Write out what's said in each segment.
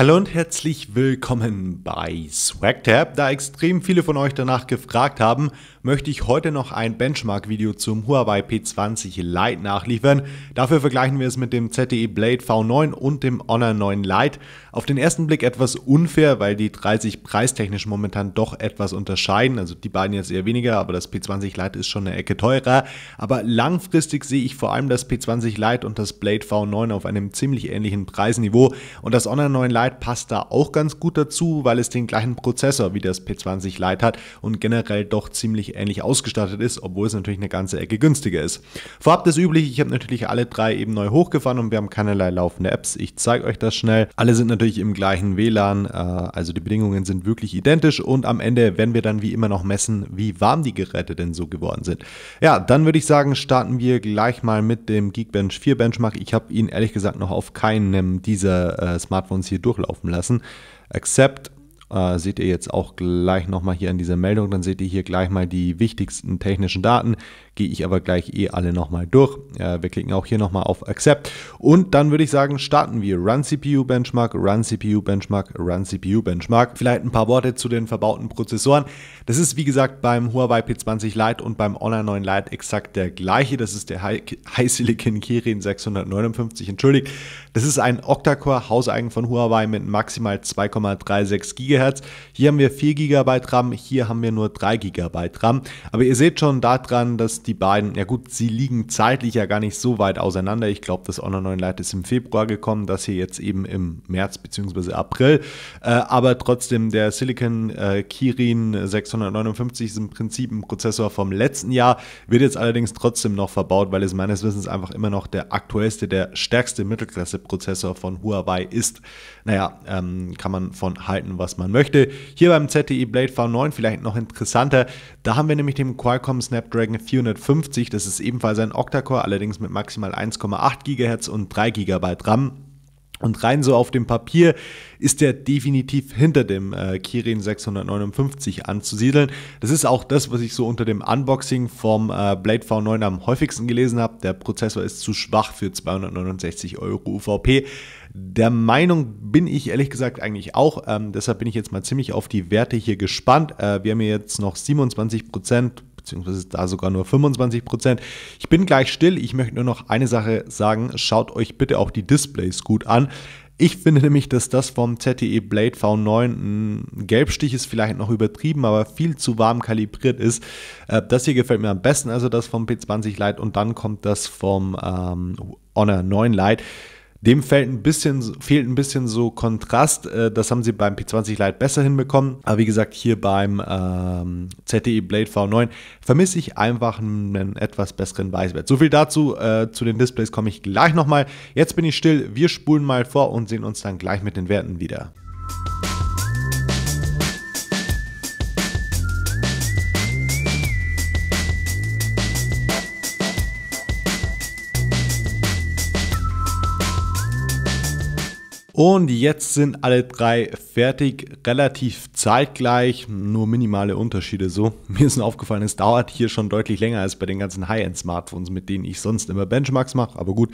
Hallo und herzlich willkommen bei SwagTab. Da extrem viele von euch danach gefragt haben, möchte ich heute noch ein Benchmark-Video zum Huawei P20 Lite nachliefern. Dafür vergleichen wir es mit dem ZTE Blade V9 und dem Honor 9 Lite. Auf den ersten Blick etwas unfair, weil die 30 preistechnisch momentan doch etwas unterscheiden. Also die beiden jetzt eher weniger, aber das P20 Lite ist schon eine Ecke teurer. Aber langfristig sehe ich vor allem das P20 Lite und das Blade V9 auf einem ziemlich ähnlichen Preisniveau und das Honor 9 Lite Lite passt da auch ganz gut dazu, weil es den gleichen Prozessor wie das P20 Lite hat und generell doch ziemlich ähnlich ausgestattet ist, obwohl es natürlich eine ganze Ecke günstiger ist. Vorab das übliche, ich habe natürlich alle drei eben neu hochgefahren und wir haben keinerlei laufende Apps. Ich zeige euch das schnell. Alle sind natürlich im gleichen WLAN, äh, also die Bedingungen sind wirklich identisch und am Ende werden wir dann wie immer noch messen, wie warm die Geräte denn so geworden sind. Ja, dann würde ich sagen, starten wir gleich mal mit dem Geekbench 4 Benchmark. Ich habe ihn ehrlich gesagt noch auf keinem dieser äh, Smartphones hier durchlaufen hochlaufen lassen. Accept äh, seht ihr jetzt auch gleich nochmal hier in dieser Meldung. Dann seht ihr hier gleich mal die wichtigsten technischen Daten gehe ich aber gleich eh alle nochmal durch. Äh, wir klicken auch hier nochmal auf Accept und dann würde ich sagen, starten wir Run CPU Benchmark, Run CPU Benchmark, Run CPU Benchmark. Vielleicht ein paar Worte zu den verbauten Prozessoren. Das ist wie gesagt beim Huawei P20 Lite und beim Honor 9 Lite exakt der gleiche. Das ist der High silicon Kirin 659, entschuldigt. Das ist ein Octa-Core, hauseigen von Huawei mit maximal 2,36 GHz. Hier haben wir 4 GB RAM, hier haben wir nur 3 GB RAM. Aber ihr seht schon daran, dass uns die beiden, ja gut, sie liegen zeitlich ja gar nicht so weit auseinander. Ich glaube, das Honor 9 Lite ist im Februar gekommen, das hier jetzt eben im März bzw. April. Äh, aber trotzdem, der Silicon äh, Kirin 659 ist im Prinzip ein Prozessor vom letzten Jahr, wird jetzt allerdings trotzdem noch verbaut, weil es meines Wissens einfach immer noch der aktuellste, der stärkste Mittelklasse-Prozessor von Huawei ist. Naja, ähm, kann man von halten, was man möchte. Hier beim ZTE Blade V9 vielleicht noch interessanter, da haben wir nämlich den Qualcomm Snapdragon 450, das ist ebenfalls ein Octa-Core, allerdings mit maximal 1,8 GHz und 3 GB RAM. Und rein so auf dem Papier ist der definitiv hinter dem äh, Kirin 659 anzusiedeln. Das ist auch das, was ich so unter dem Unboxing vom äh, Blade V9 am häufigsten gelesen habe. Der Prozessor ist zu schwach für 269 Euro UVP. Der Meinung bin ich ehrlich gesagt eigentlich auch. Ähm, deshalb bin ich jetzt mal ziemlich auf die Werte hier gespannt. Äh, wir haben hier jetzt noch 27 Prozent beziehungsweise da sogar nur 25 Prozent. Ich bin gleich still. Ich möchte nur noch eine Sache sagen. Schaut euch bitte auch die Displays gut an. Ich finde nämlich, dass das vom ZTE Blade V9 ein Gelbstich ist, vielleicht noch übertrieben, aber viel zu warm kalibriert ist. Äh, das hier gefällt mir am besten, also das vom P20 Lite und dann kommt das vom ähm, Honor 9 Lite. Dem fehlt ein bisschen, fehlt ein bisschen so Kontrast. Äh, das haben sie beim P20 Lite besser hinbekommen. Aber wie gesagt, hier beim ähm, ZTE Blade V9 vermisse ich einfach einen etwas besseren Weißwert. So viel dazu. Äh, zu den Displays komme ich gleich nochmal. Jetzt bin ich still. Wir spulen mal vor und sehen uns dann gleich mit den Werten wieder. Und jetzt sind alle drei fertig, relativ zeitgleich, nur minimale Unterschiede so. Mir ist aufgefallen, es dauert hier schon deutlich länger als bei den ganzen High-End-Smartphones, mit denen ich sonst immer Benchmarks mache. Aber gut,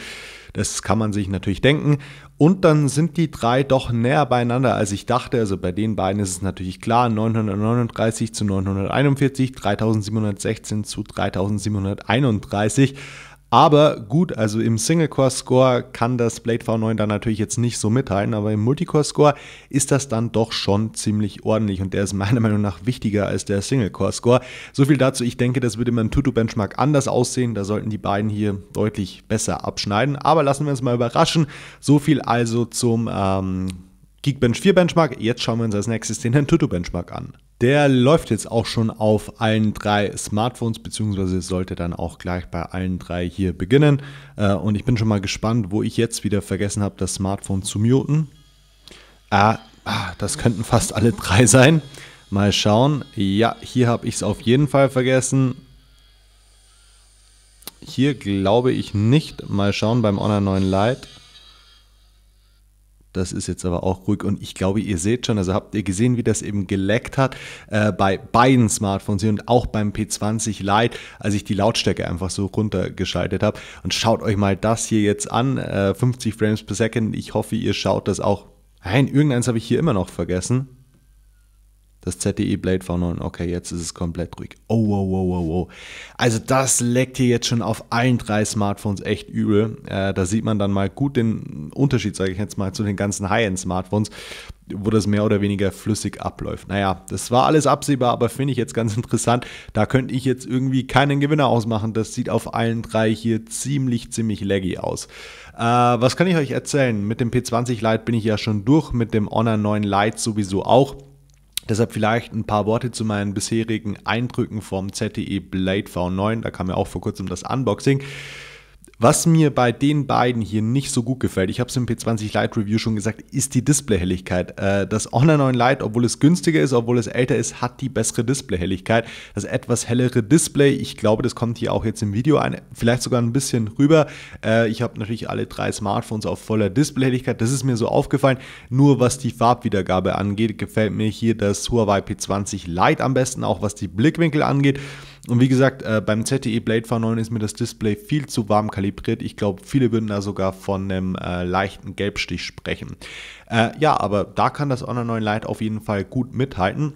das kann man sich natürlich denken. Und dann sind die drei doch näher beieinander, als ich dachte. Also bei den beiden ist es natürlich klar, 939 zu 941, 3716 zu 3731. Aber gut, also im Single-Core-Score kann das Blade V9 dann natürlich jetzt nicht so mithalten, aber im Multicore-Score ist das dann doch schon ziemlich ordentlich und der ist meiner Meinung nach wichtiger als der Single-Core-Score. So viel dazu, ich denke, das würde im Tutu-Benchmark anders aussehen, da sollten die beiden hier deutlich besser abschneiden, aber lassen wir uns mal überraschen. So viel also zum ähm, Geekbench 4 Benchmark, jetzt schauen wir uns als nächstes den Tutu-Benchmark an. Der läuft jetzt auch schon auf allen drei Smartphones, beziehungsweise sollte dann auch gleich bei allen drei hier beginnen. Äh, und ich bin schon mal gespannt, wo ich jetzt wieder vergessen habe, das Smartphone zu muten. Äh, ah, das könnten fast alle drei sein. Mal schauen. Ja, hier habe ich es auf jeden Fall vergessen. Hier glaube ich nicht. Mal schauen beim Honor 9 Lite. Das ist jetzt aber auch ruhig und ich glaube, ihr seht schon, also habt ihr gesehen, wie das eben geleckt hat äh, bei beiden Smartphones hier und auch beim P20 Lite, als ich die Lautstärke einfach so runtergeschaltet habe. Und schaut euch mal das hier jetzt an, äh, 50 Frames per Second. Ich hoffe, ihr schaut das auch. Nein, irgendeins habe ich hier immer noch vergessen das ZTE Blade V9. Okay, jetzt ist es komplett ruhig. Oh, wow, oh, wow, oh, wow, oh, wow. Also das leckt hier jetzt schon auf allen drei Smartphones echt übel. Äh, da sieht man dann mal gut den Unterschied, sage ich jetzt mal, zu den ganzen High-End-Smartphones, wo das mehr oder weniger flüssig abläuft. Naja, das war alles absehbar, aber finde ich jetzt ganz interessant. Da könnte ich jetzt irgendwie keinen Gewinner ausmachen. Das sieht auf allen drei hier ziemlich, ziemlich laggy aus. Äh, was kann ich euch erzählen? Mit dem P20 Lite bin ich ja schon durch, mit dem Honor 9 Lite sowieso auch. Deshalb vielleicht ein paar Worte zu meinen bisherigen Eindrücken vom ZTE Blade V9. Da kam ja auch vor kurzem das Unboxing. Was mir bei den beiden hier nicht so gut gefällt, ich habe es im P20 Lite Review schon gesagt, ist die Displayhelligkeit. Äh, das Honor 9 Lite, obwohl es günstiger ist, obwohl es älter ist, hat die bessere Displayhelligkeit. Das etwas hellere Display, ich glaube, das kommt hier auch jetzt im Video ein, vielleicht sogar ein bisschen rüber. Äh, ich habe natürlich alle drei Smartphones auf voller Displayhelligkeit, das ist mir so aufgefallen. Nur was die Farbwiedergabe angeht, gefällt mir hier das Huawei P20 Lite am besten, auch was die Blickwinkel angeht. Und wie gesagt, äh, beim ZTE Blade V9 ist mir das Display viel zu warm kalibriert. Ich glaube, viele würden da sogar von einem äh, leichten Gelbstich sprechen. Äh, ja, aber da kann das Honor 9 Lite auf jeden Fall gut mithalten.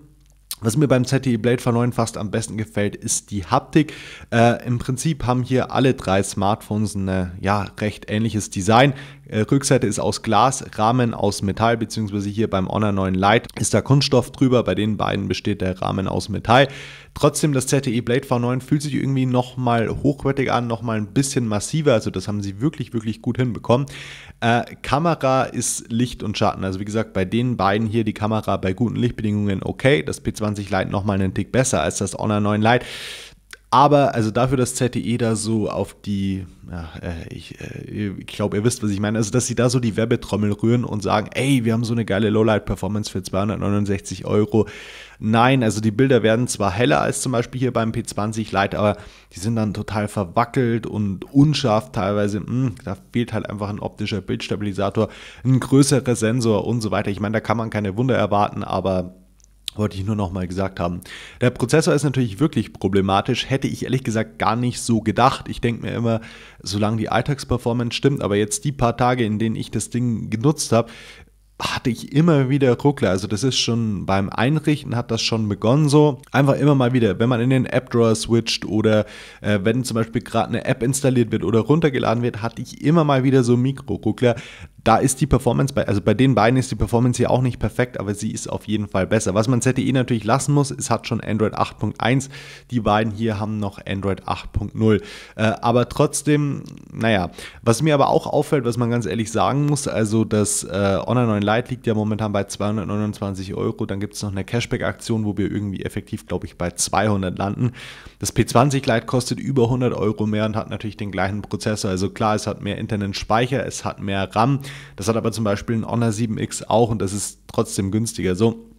Was mir beim ZTE Blade V9 fast am besten gefällt, ist die Haptik. Äh, Im Prinzip haben hier alle drei Smartphones ein ja, recht ähnliches Design. Äh, Rückseite ist aus Glas, Rahmen aus Metall, beziehungsweise hier beim Honor 9 Lite ist da Kunststoff drüber. Bei den beiden besteht der Rahmen aus Metall. Trotzdem, das ZTE Blade V9 fühlt sich irgendwie nochmal hochwertig an, nochmal ein bisschen massiver. Also das haben sie wirklich, wirklich gut hinbekommen. Äh, Kamera ist Licht und Schatten. Also wie gesagt, bei den beiden hier die Kamera bei guten Lichtbedingungen okay. Das P20 Lite nochmal einen Tick besser als das Honor 9 Lite. Aber also dafür, dass ZTE da so auf die, ja, äh, ich, äh, ich glaube, ihr wisst, was ich meine, also dass sie da so die Werbetrommel rühren und sagen, ey, wir haben so eine geile Lowlight-Performance für 269 Euro. Nein, also die Bilder werden zwar heller als zum Beispiel hier beim P20 Lite, aber die sind dann total verwackelt und unscharf teilweise. Mh, hm, da fehlt halt einfach ein optischer Bildstabilisator, ein größerer Sensor und so weiter. Ich meine, da kann man keine Wunder erwarten, aber wollte ich nur noch mal gesagt haben. Der Prozessor ist natürlich wirklich problematisch. Hätte ich ehrlich gesagt gar nicht so gedacht. Ich denke mir immer, solange die Alltagsperformance stimmt, aber jetzt die paar Tage, in denen ich das Ding genutzt habe, hatte ich immer wieder Ruckler. Also das ist schon beim Einrichten hat das schon begonnen so. Einfach immer mal wieder, wenn man in den App-Drawer switcht oder äh, wenn zum Beispiel gerade eine App installiert wird oder runtergeladen wird, hatte ich immer mal wieder so Mikro-Ruckler da ist die Performance bei, also bei den beiden ist die Performance ja auch nicht perfekt, aber sie ist auf jeden Fall besser. Was man ZTE natürlich lassen muss, es hat schon Android 8.1. Die beiden hier haben noch Android 8.0. Äh, aber trotzdem, naja, was mir aber auch auffällt, was man ganz ehrlich sagen muss, also das äh, Honor 9 Lite liegt ja momentan bei 229 Euro. Dann gibt es noch eine Cashback-Aktion, wo wir irgendwie effektiv, glaube ich, bei 200 landen. Das P20 Lite kostet über 100 Euro mehr und hat natürlich den gleichen Prozessor. Also klar, es hat mehr Internet-Speicher, es hat mehr RAM das hat aber zum Beispiel ein Honor 7X auch und das ist trotzdem günstiger. So,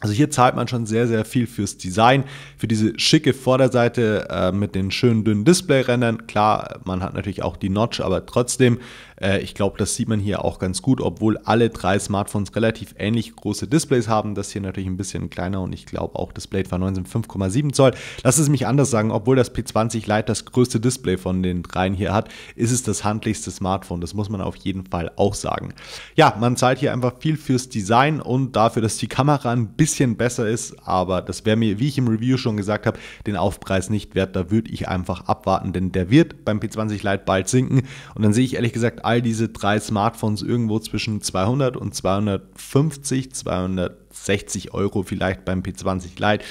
also hier zahlt man schon sehr, sehr viel fürs Design, für diese schicke Vorderseite äh, mit den schönen dünnen Displayrändern. Klar, man hat natürlich auch die Notch, aber trotzdem, äh, ich glaube, das sieht man hier auch ganz gut, obwohl alle drei Smartphones relativ ähnlich große Displays haben. Das hier natürlich ein bisschen kleiner und ich glaube auch das Blade war 19,5,7 Zoll. Lass es mich anders sagen, obwohl das P20 Lite das größte Display von den dreien hier hat, ist es das handlichste Smartphone. Das muss man auf jeden Fall auch sagen. Ja, man zahlt hier einfach viel fürs Design und dafür, dass die Kamera ein bisschen bisschen besser ist, aber das wäre mir, wie ich im Review schon gesagt habe, den Aufpreis nicht wert. Da würde ich einfach abwarten, denn der wird beim P20 Lite bald sinken. Und dann sehe ich ehrlich gesagt all diese drei Smartphones irgendwo zwischen 200 und 250, 260 Euro vielleicht beim P20 Lite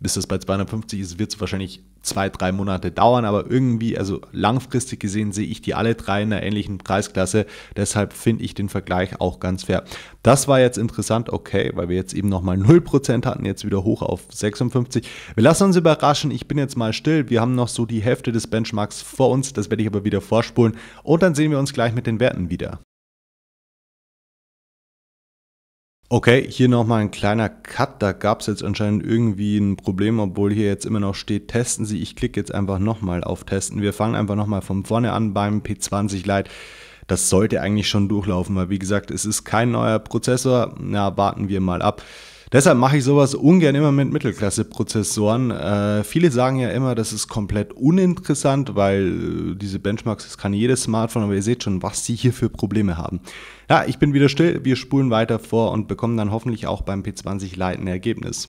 bis das bei 250 ist, wird es wahrscheinlich zwei, drei Monate dauern, aber irgendwie, also langfristig gesehen, sehe ich die alle drei in einer ähnlichen Preisklasse. Deshalb finde ich den Vergleich auch ganz fair. Das war jetzt interessant, okay, weil wir jetzt eben nochmal 0% hatten, jetzt wieder hoch auf 56. Wir lassen uns überraschen, ich bin jetzt mal still. Wir haben noch so die Hälfte des Benchmarks vor uns, das werde ich aber wieder vorspulen und dann sehen wir uns gleich mit den Werten wieder. Okay, hier nochmal ein kleiner Cut. Da gab es jetzt anscheinend irgendwie ein Problem, obwohl hier jetzt immer noch steht, testen Sie. Ich klicke jetzt einfach nochmal auf Testen. Wir fangen einfach nochmal von vorne an beim P20 Lite. Das sollte eigentlich schon durchlaufen, weil wie gesagt, es ist kein neuer Prozessor. Na, warten wir mal ab. Deshalb mache ich sowas ungern immer mit Mittelklasse-Prozessoren. Äh, viele sagen ja immer, das ist komplett uninteressant, weil äh, diese Benchmarks, das kann jedes Smartphone, aber ihr seht schon, was sie hier für Probleme haben. Ja, ich bin wieder still, wir spulen weiter vor und bekommen dann hoffentlich auch beim P20 Lite ein Ergebnis.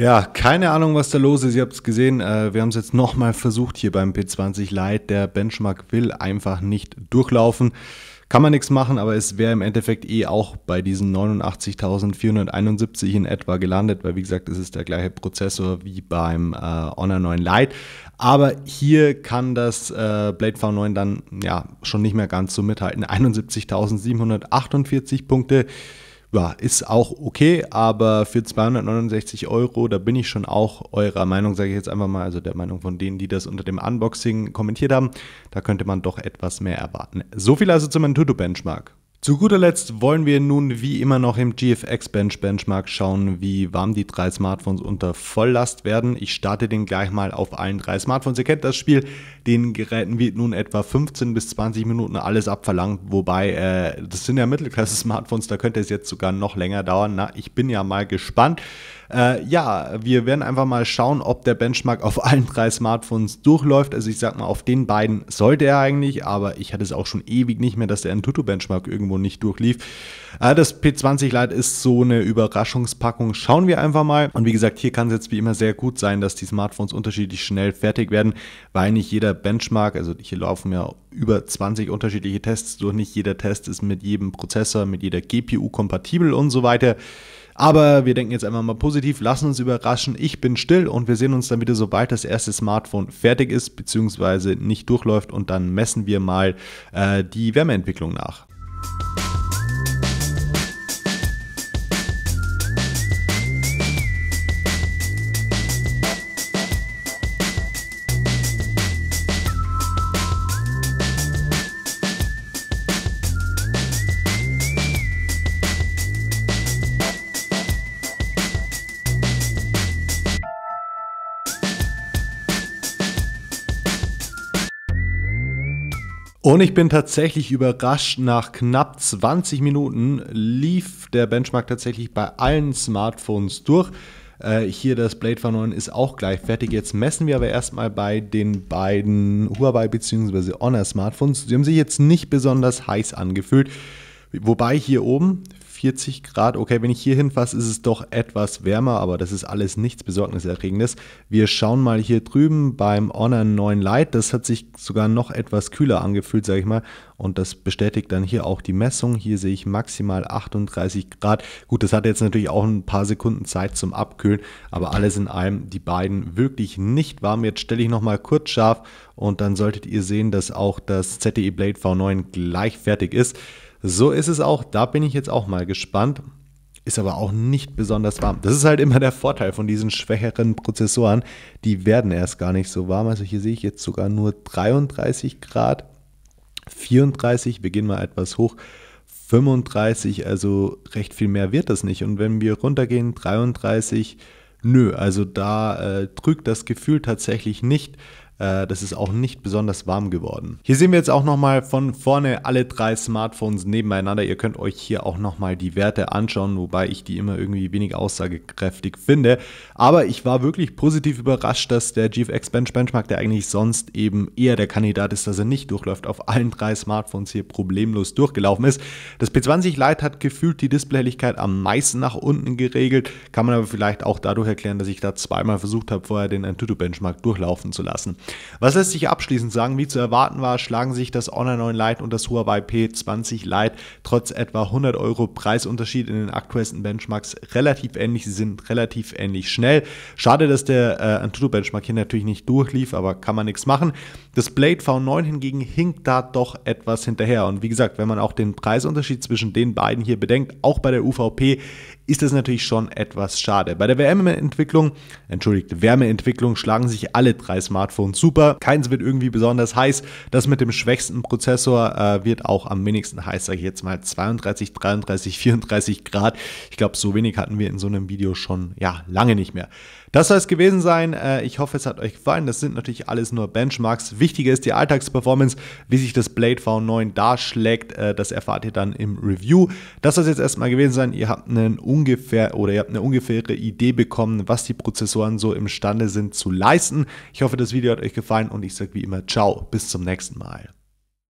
Ja, keine Ahnung, was da los ist. Ihr habt es gesehen. Äh, wir haben es jetzt nochmal versucht hier beim P20 Lite. Der Benchmark will einfach nicht durchlaufen. Kann man nichts machen, aber es wäre im Endeffekt eh auch bei diesen 89.471 in etwa gelandet, weil wie gesagt, es ist der gleiche Prozessor wie beim äh, Honor 9 Lite. Aber hier kann das äh, Blade V9 dann ja schon nicht mehr ganz so mithalten. 71.748 Punkte ja, ist auch okay, aber für 269 Euro, da bin ich schon auch eurer Meinung, sage ich jetzt einfach mal, also der Meinung von denen, die das unter dem Unboxing kommentiert haben, da könnte man doch etwas mehr erwarten. So viel also zu meinem Tutu-Benchmark. Zu guter Letzt wollen wir nun wie immer noch im GFX Bench Benchmark schauen, wie warm die drei Smartphones unter Volllast werden. Ich starte den gleich mal auf allen drei Smartphones. Ihr kennt das Spiel. Den Geräten wird nun etwa 15 bis 20 Minuten alles abverlangt, wobei äh, das sind ja Mittelklasse-Smartphones, da könnte es jetzt sogar noch länger dauern. Na, ich bin ja mal gespannt. Äh, ja, wir werden einfach mal schauen, ob der Benchmark auf allen drei Smartphones durchläuft. Also ich sag mal, auf den beiden sollte er eigentlich, aber ich hatte es auch schon ewig nicht mehr, dass der Antutu-Benchmark irgendwo nicht durchlief. Äh, das P20 Lite ist so eine Überraschungspackung. Schauen wir einfach mal. Und wie gesagt, hier kann es jetzt wie immer sehr gut sein, dass die Smartphones unterschiedlich schnell fertig werden, weil nicht jeder Benchmark, also hier laufen ja über 20 unterschiedliche Tests durch, nicht jeder Test ist mit jedem Prozessor, mit jeder GPU kompatibel und so weiter. Aber wir denken jetzt einfach mal positiv, lassen uns überraschen. Ich bin still und wir sehen uns dann wieder, sobald das erste Smartphone fertig ist bzw. nicht durchläuft und dann messen wir mal äh, die Wärmeentwicklung nach. Und ich bin tatsächlich überrascht, nach knapp 20 Minuten lief der Benchmark tatsächlich bei allen Smartphones durch. Äh, hier das Blade V9 ist auch gleich fertig. Jetzt messen wir aber erstmal bei den beiden Huawei bzw. Honor Smartphones. Sie haben sich jetzt nicht besonders heiß angefühlt. Wobei hier oben 40 Grad. Okay, wenn ich hier hinfasse, ist es doch etwas wärmer, aber das ist alles nichts Besorgniserregendes. Wir schauen mal hier drüben beim Honor 9 Lite. Das hat sich sogar noch etwas kühler angefühlt, sage ich mal. Und das bestätigt dann hier auch die Messung. Hier sehe ich maximal 38 Grad. Gut, das hat jetzt natürlich auch ein paar Sekunden Zeit zum Abkühlen, aber alles in allem die beiden wirklich nicht warm. Jetzt stelle ich nochmal kurz scharf und dann solltet ihr sehen, dass auch das ZTE Blade V9 gleich fertig ist. So ist es auch. Da bin ich jetzt auch mal gespannt. Ist aber auch nicht besonders warm. Das ist halt immer der Vorteil von diesen schwächeren Prozessoren. Die werden erst gar nicht so warm. Also hier sehe ich jetzt sogar nur 33 Grad, 34. Wir gehen mal etwas hoch. 35, also recht viel mehr wird das nicht. Und wenn wir runtergehen, 33, nö, also da äh, trügt das Gefühl tatsächlich nicht. Äh, das ist auch nicht besonders warm geworden. Hier sehen wir jetzt auch nochmal von vorne alle drei Smartphones nebeneinander. Ihr könnt euch hier auch nochmal die Werte anschauen, wobei ich die immer irgendwie wenig aussagekräftig finde. Aber ich war wirklich positiv überrascht, dass der GFX Bench Benchmark, der eigentlich sonst eben eher der Kandidat ist, dass er nicht durchläuft, auf allen drei Smartphones hier problemlos durchgelaufen ist. Das P20 Lite hat gefühlt die Displayhelligkeit am meisten nach unten geregelt, kann man aber vielleicht auch dadurch erklären, dass ich da zweimal versucht habe, vorher den Antutu Benchmark durchlaufen zu lassen. Was lässt sich abschließend sagen? Wie zu erwarten war, schlagen sich das Honor 9 Lite und das Huawei P20 Lite trotz etwa 100 Euro Preisunterschied in den aktuellsten Benchmarks relativ ähnlich. Sie sind relativ ähnlich schnell. Schade, dass der äh, Antutu Benchmark hier natürlich nicht durchlief, aber kann man nichts machen. Das Blade V9 hingegen hinkt da doch etwas hinterher. Und wie gesagt, wenn man auch den Preisunterschied zwischen den beiden hier bedenkt, auch bei der UVP ist das natürlich schon etwas schade. Bei der Wärmeentwicklung, entschuldigt, Wärmeentwicklung schlagen sich alle drei Smartphones super. Keins wird irgendwie besonders heiß. Das mit dem schwächsten Prozessor äh, wird auch am wenigsten heiß, sage ich jetzt mal 32, 33, 34 Grad. Ich glaube, so wenig hatten wir in so einem Video schon ja lange nicht mehr. Das soll es gewesen sein. Äh, ich hoffe, es hat euch gefallen. Das sind natürlich alles nur Benchmarks. Wichtiger ist die Alltagsperformance, wie sich das Blade V9 darschlägt. Äh, das erfahrt ihr dann im Review. Das soll es jetzt erstmal gewesen sein. Ihr habt einen ungefähr oder ihr habt eine ungefähre Idee bekommen, was die Prozessoren so imstande sind zu leisten. Ich hoffe, das Video hat euch gefallen und ich sage wie immer ciao, bis zum nächsten Mal.